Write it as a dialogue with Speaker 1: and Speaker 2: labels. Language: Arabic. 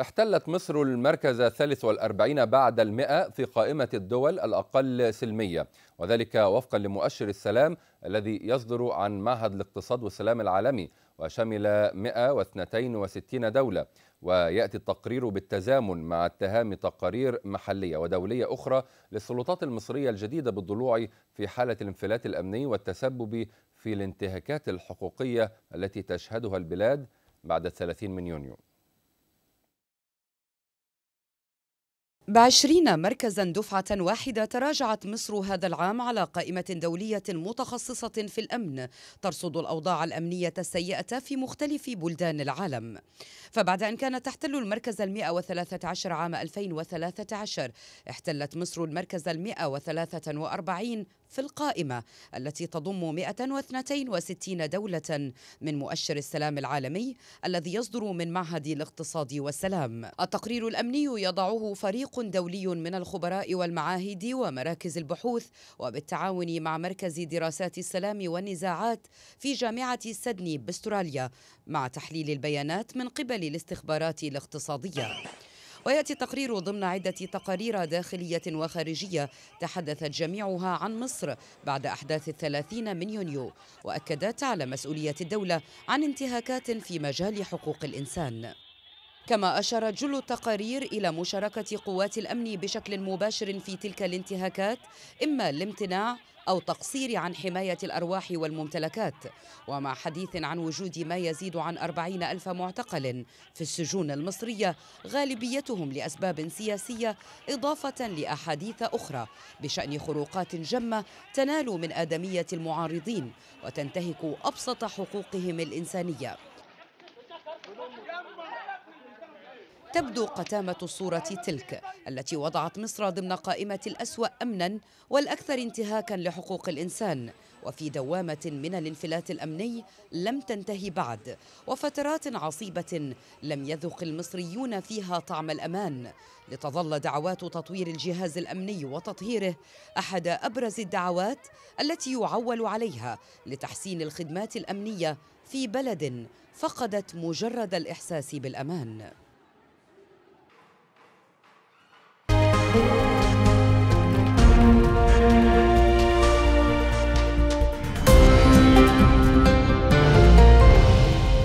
Speaker 1: احتلت مصر المركز الثالث والأربعين بعد المئة في قائمة الدول الأقل سلمية وذلك وفقا لمؤشر السلام الذي يصدر عن معهد الاقتصاد والسلام العالمي وشمل 162 دولة ويأتي التقرير بالتزامن مع اتهام تقارير محلية ودولية أخرى للسلطات المصرية الجديدة بالضلوع في حالة الانفلات الأمني والتسبب في الانتهاكات الحقوقية التي تشهدها البلاد بعد 30 من يونيو
Speaker 2: بعشرين مركزا دفعة واحدة تراجعت مصر هذا العام على قائمة دولية متخصصة في الأمن ترصد الأوضاع الأمنية السيئة في مختلف بلدان العالم فبعد أن كانت تحتل المركز المئة وثلاثة عشر عام 2013 احتلت مصر المركز المئة وثلاثة وأربعين في القائمة التي تضم 162 دولة من مؤشر السلام العالمي الذي يصدر من معهد الاقتصاد والسلام. التقرير الأمني يضعه فريق دولي من الخبراء والمعاهد ومراكز البحوث وبالتعاون مع مركز دراسات السلام والنزاعات في جامعة سدني باستراليا مع تحليل البيانات من قبل الاستخبارات الاقتصادية. وياتي التقرير ضمن عده تقارير داخليه وخارجيه تحدثت جميعها عن مصر بعد احداث الثلاثين من يونيو واكدت على مسؤوليه الدوله عن انتهاكات في مجال حقوق الانسان كما أشار جل التقارير إلى مشاركة قوات الأمن بشكل مباشر في تلك الانتهاكات إما الامتناع أو تقصير عن حماية الأرواح والممتلكات ومع حديث عن وجود ما يزيد عن أربعين ألف معتقل في السجون المصرية غالبيتهم لأسباب سياسية إضافة لأحاديث أخرى بشأن خروقات جمة تنال من آدمية المعارضين وتنتهك أبسط حقوقهم الإنسانية تبدو قتامة الصورة تلك التي وضعت مصر ضمن قائمة الأسوأ أمنا والأكثر انتهاكا لحقوق الإنسان وفي دوامة من الانفلات الأمني لم تنتهي بعد وفترات عصيبة لم يذق المصريون فيها طعم الأمان لتظل دعوات تطوير الجهاز الأمني وتطهيره أحد أبرز الدعوات التي يعول عليها لتحسين الخدمات الأمنية في بلد فقدت مجرد الإحساس بالأمان Thank you.